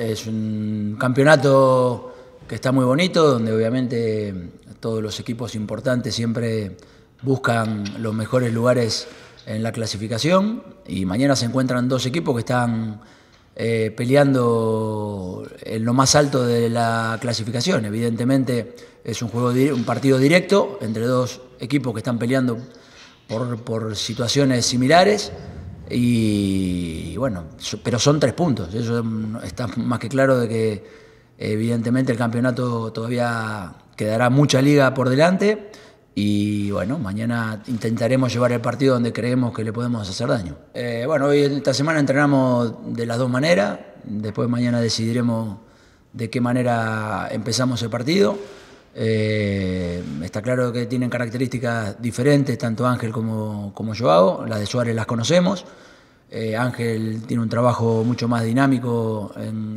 es un campeonato que está muy bonito, donde obviamente todos los equipos importantes siempre buscan los mejores lugares en la clasificación y mañana se encuentran dos equipos que están eh, peleando en lo más alto de la clasificación. Evidentemente es un, juego, un partido directo entre dos equipos que están peleando por situaciones similares. Y bueno, pero son tres puntos, eso está más que claro de que evidentemente el campeonato todavía quedará mucha liga por delante y bueno, mañana intentaremos llevar el partido donde creemos que le podemos hacer daño. Eh, bueno, hoy esta semana entrenamos de las dos maneras, después mañana decidiremos de qué manera empezamos el partido. Eh, está claro que tienen características diferentes, tanto Ángel como, como Joao. Las de Suárez las conocemos. Eh, Ángel tiene un trabajo mucho más dinámico en,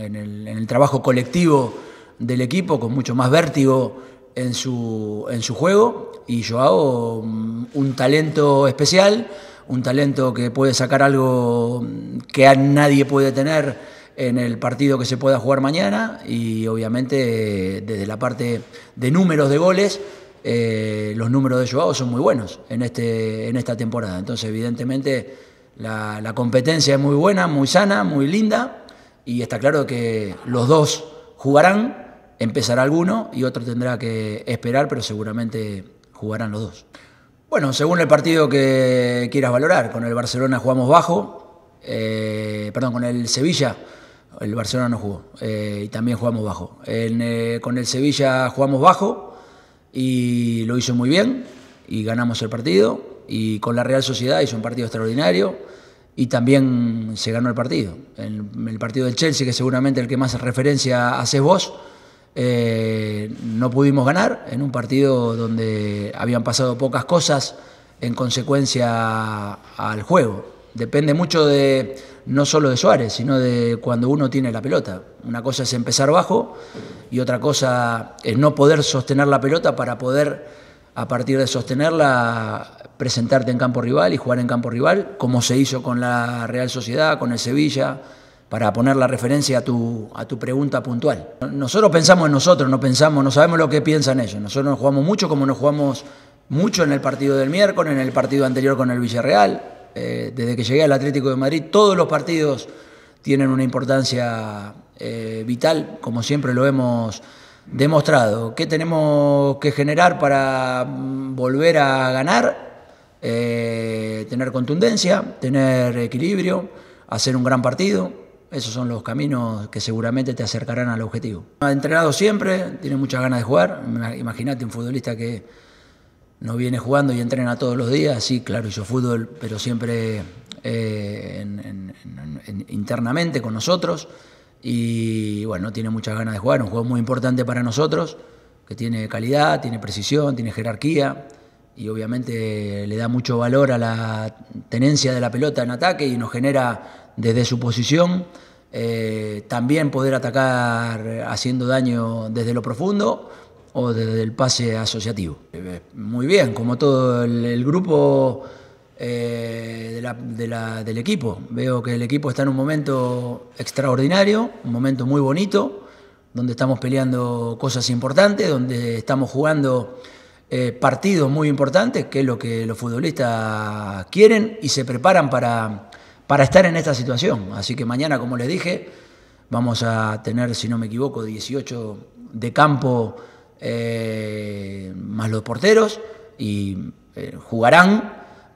el, trabajo colectivo del equipo, con mucho más vértigo en su, juego. Y Joao, mm, un talento especial, un talento que puede sacar algo que nadie puede tener en el partido que se pueda jugar mañana y obviamente desde la parte de números de goles, eh, los números de jugados son muy buenos en, este, en esta temporada. Entonces, evidentemente, la, competencia es muy buena, muy sana, muy linda y está claro que los dos jugarán, empezará alguno y otro tendrá que esperar, pero seguramente jugarán los dos. Bueno, según el partido que quieras valorar, con el Barcelona jugamos bajo, eh, perdón, con el Sevilla el Barcelona no jugó eh, y también jugamos bajo. Eh, con el Sevilla jugamos bajo y lo hizo muy bien y ganamos el partido. Y con la Real Sociedad hizo un partido extraordinario y también se ganó el partido. En, el partido del Chelsea, que seguramente el que más referencia haces vos, eh, no pudimos ganar en un partido donde habían pasado pocas cosas en consecuencia al juego. Depende mucho de no solo de Suárez, sino de cuando uno tiene la pelota. Una cosa es empezar bajo y otra cosa es no poder sostener la pelota para poder, a partir de sostenerla, presentarte en campo rival y jugar en campo rival, como se hizo con la Real Sociedad, con el Sevilla, para poner la referencia a tu, a tu pregunta puntual. Nosotros pensamos en nosotros, no pensamos, no sabemos lo que piensan ellos. Nosotros nos jugamos mucho como nos jugamos mucho en el partido del miércoles, en el partido anterior con el Villarreal, eh, desde que llegué al Atlético de Madrid, todos los partidos tienen una importancia eh, vital, como siempre lo hemos demostrado. ¿Qué tenemos que generar para mm, volver a ganar? Eh, tener contundencia, tener equilibrio, hacer un gran partido. Esos son los caminos que seguramente te acercarán al objetivo. Ha entrenado siempre, tiene muchas ganas de jugar. Imagínate un futbolista que no viene jugando y entrena todos los días, sí, claro, hizo fútbol, pero siempre eh, internamente con nosotros. Y bueno, tiene muchas ganas de jugar, un juego muy importante para nosotros, que tiene calidad, tiene precisión, tiene jerarquía y obviamente le da mucho valor a la tenencia de la pelota en ataque y nos genera desde su posición eh, también poder atacar haciendo daño desde lo profundo o desde el pase asociativo. Eh, muy bien, como todo el, grupo eh, del equipo. Veo que el equipo está en un momento extraordinario, un momento muy bonito, donde estamos peleando cosas importantes, donde estamos jugando eh, partidos muy importantes, que es lo que los futbolistas quieren y se preparan para, para estar en esta situación. Así que mañana, como les dije, vamos a tener, si no me equivoco, 18 de campo eh, más los porteros, y eh, jugarán,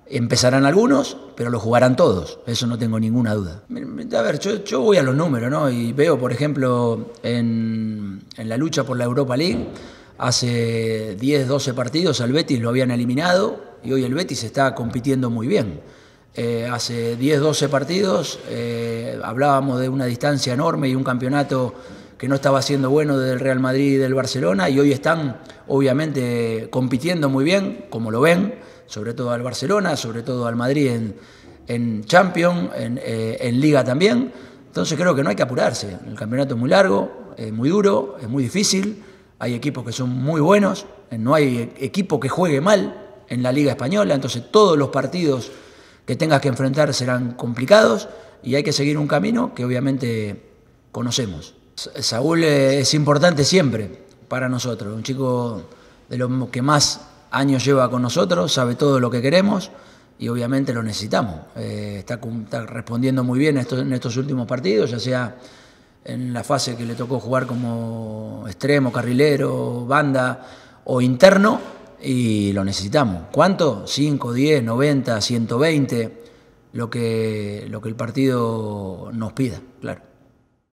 empezarán algunos, pero lo jugarán todos, eso no tengo ninguna duda. A ver, yo, voy a los números, ¿no? Y veo, por ejemplo, en, la lucha por la Europa League, hace 10, 12 partidos al Betis lo habían eliminado y hoy el Betis está compitiendo muy bien. Eh, hace 10, 12 partidos hablábamos de una distancia enorme y un campeonato que no estaba siendo bueno desde el Real Madrid y del Barcelona y hoy están obviamente compitiendo muy bien, como lo ven, sobre todo al Barcelona, sobre todo al Madrid en, en Champions, en, eh, Liga también. Entonces creo que no hay que apurarse. El campeonato es muy largo, es muy duro, es muy difícil. Hay equipos que son muy buenos, eh, no hay equipo que juegue mal en la Liga Española. Entonces todos los partidos que tengas que enfrentar serán complicados y hay que seguir un camino que obviamente conocemos. Saúl es importante siempre para nosotros, un chico de los que más años lleva con nosotros, sabe todo lo que queremos y obviamente lo necesitamos. Eh, está, respondiendo muy bien en estos últimos partidos, ya sea en la fase que le tocó jugar como extremo, carrilero, banda o interno, y lo necesitamos. ¿Cuánto? 5, 10, 90, 120, lo que, lo que el partido nos pida, claro.